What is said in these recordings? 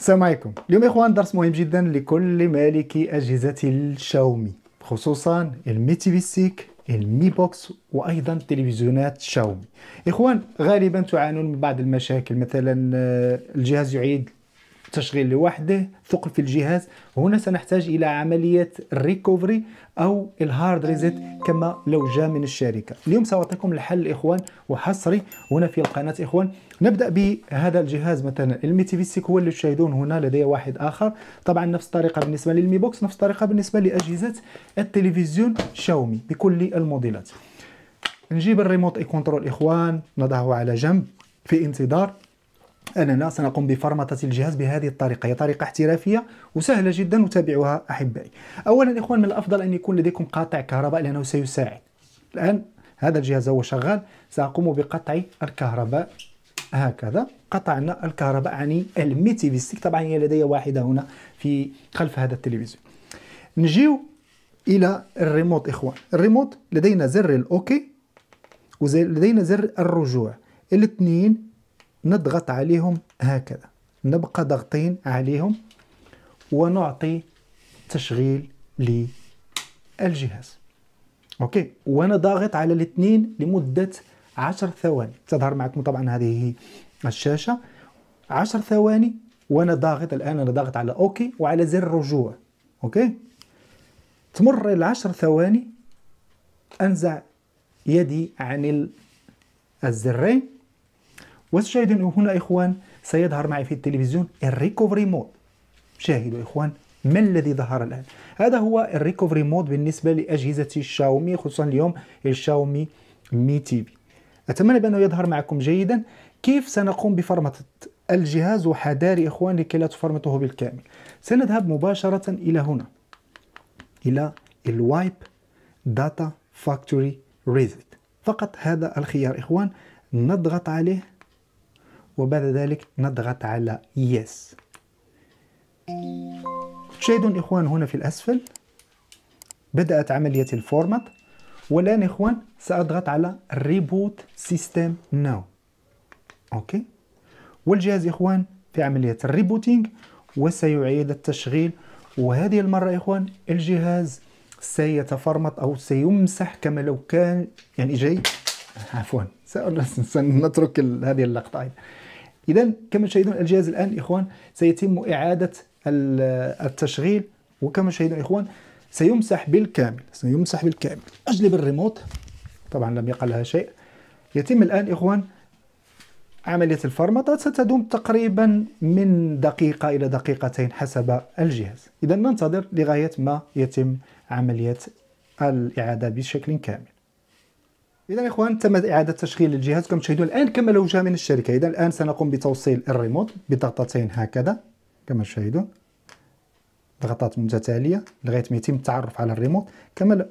السلام عليكم اليوم يا اخوان درس مهم جدا لكل مالكي اجهزه الشاومي خصوصا المي تي في سيك المي بوكس وايضا تلفزيونات شاومي اخوان غالبا تعانون من بعض المشاكل مثلا آه، الجهاز يعيد التشغيل لوحده ثقل في الجهاز هنا سنحتاج إلى عملية الريكوفري أو الهارد ريزيت كما لو جاء من الشركة اليوم سأعطيكم الحل إخوان وحصري هنا في القناة إخوان نبدأ بهذا الجهاز مثلا الميتيفيسيك هو اللي تشاهدون هنا لدي واحد آخر طبعا نفس الطريقة بالنسبة للمي بوكس نفس الطريقة بالنسبة لأجهزة التلفزيون شاومي بكل الموديلات نجيب الريموت اي كنترول إخوان نضعه على جنب في انتظار أننا سنقوم بفرمطة الجهاز بهذه الطريقة هي طريقة احترافية وسهلة جدا وتابعوها أحبائي أولا إخوان من الأفضل أن يكون لديكم قاطع كهرباء لأنه سيساعد الآن هذا الجهاز هو شغال سأقوم بقطع الكهرباء هكذا قطعنا الكهرباء عن يعني الميتي في ستيك طبعا هي لدي واحدة هنا في خلف هذا التلفزيون نجيو إلى الريموت إخوان الريموت لدينا زر الأوكي ولدينا زر الرجوع الاثنين نضغط عليهم هكذا نبقى ضغطين عليهم ونعطي تشغيل للجهاز اوكي وانا ضاغط على الاثنين لمده 10 ثواني تظهر معكم طبعا هذه الشاشه 10 ثواني وانا ضاغط الان انا ضاغط على اوكي وعلى زر رجوع اوكي تمر العشر ثواني انزع يدي عن الزرين وستشاهدون هنا إخوان سيظهر معي في التلفزيون الريكوفري مود شاهدوا إخوان ما الذي ظهر الآن هذا هو الريكوفري مود بالنسبة لأجهزة الشاومي خصوصا اليوم الشاومي مي تي في أتمنى بأنه يظهر معكم جيدا كيف سنقوم بفرمطة الجهاز وحذاري إخوان لكي لا تفرمطه بالكامل سنذهب مباشرة إلى هنا إلى الوايب داتا فاكتوري ريزيت فقط هذا الخيار إخوان نضغط عليه وبعد ذلك نضغط على يس تشاهدون إخوان هنا في الأسفل بدأت عملية الفورمات والآن إخوان سأضغط على ريبوت سيستم ناو أوكي والجهاز إخوان في عملية الريبوتينج وسيعيد التشغيل وهذه المرة إخوان الجهاز سيتفرمط أو سيمسح كما لو كان يعني جاي عفوا سنترك هذه اللقطة إذا كما تشاهدون الجهاز الآن إخوان سيتم إعادة التشغيل وكما تشاهدون إخوان سيمسح بالكامل سيمسح بالكامل أجلب الريموت طبعا لم يقع لها شيء يتم الآن إخوان عملية الفرمطة ستدوم تقريبا من دقيقة إلى دقيقتين حسب الجهاز إذا ننتظر لغاية ما يتم عملية الإعادة بشكل كامل إذا يا إخوان تم إعادة تشغيل الجهاز كما تشاهدون الآن كما لو جاء من الشركة إذا الآن سنقوم بتوصيل الريموت بضغطتين هكذا كما تشاهدون ضغطات متتالية لغاية ما يتم التعرف على الريموت كما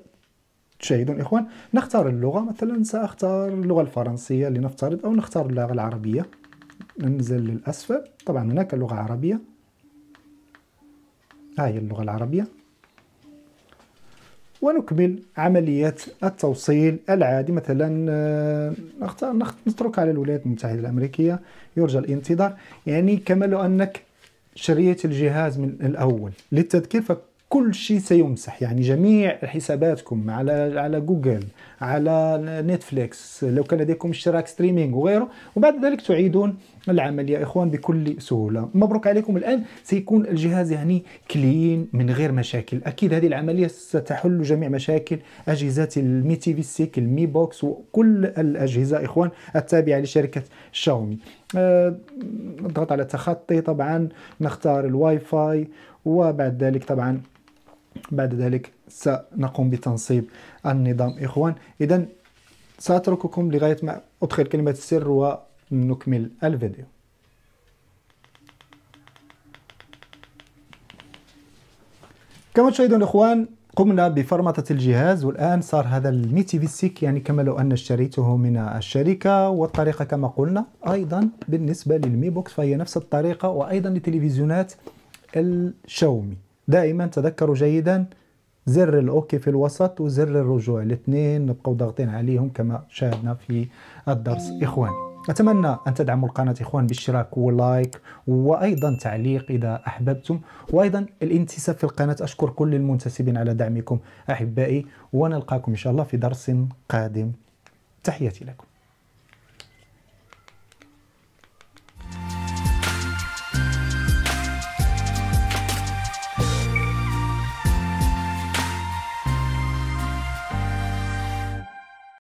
تشاهدون إخوان نختار اللغة مثلا سأختار اللغة الفرنسية لنفترض أو نختار اللغة العربية ننزل للأسفل طبعا هناك اللغة العربية ها هي اللغة العربية ونكمل عملية التوصيل العادي مثلا آه، نترك على الولايات المتحدة الأمريكية يرجى الانتظار يعني كما لو أنك شريت الجهاز من الأول للتذكير فكل شيء سيمسح يعني جميع حساباتكم على على جوجل على نتفليكس لو كان لديكم اشتراك ستريمينغ وغيره وبعد ذلك تعيدون العمل يا اخوان بكل سهوله مبروك عليكم الان سيكون الجهاز يعني كلين من غير مشاكل اكيد هذه العمليه ستحل جميع مشاكل اجهزه المي تي في سيك المي بوكس وكل الاجهزه اخوان التابعه لشركه شاومي نضغط آه، على تخطي طبعا نختار الواي فاي وبعد ذلك طبعا بعد ذلك سنقوم بتنصيب النظام إخوان إذا سأترككم لغاية ما أدخل كلمة السر ونكمل الفيديو كما تشاهدون إخوان قمنا بفرمطة الجهاز والآن صار هذا الميتيفيسيك يعني كما لو أن اشتريته من الشركة والطريقة كما قلنا أيضا بالنسبة للمي بوكس فهي نفس الطريقة وأيضا لتلفزيونات الشاومي دائما تذكروا جيدا زر الاوكي في الوسط وزر الرجوع الاثنين نبقوا ضاغطين عليهم كما شاهدنا في الدرس اخواني أتمنى أن تدعموا القناة إخوان باشتراك ولايك وأيضا تعليق إذا أحببتم وأيضا الانتساب في القناة أشكر كل المنتسبين على دعمكم أحبائي ونلقاكم إن شاء الله في درس قادم تحياتي لكم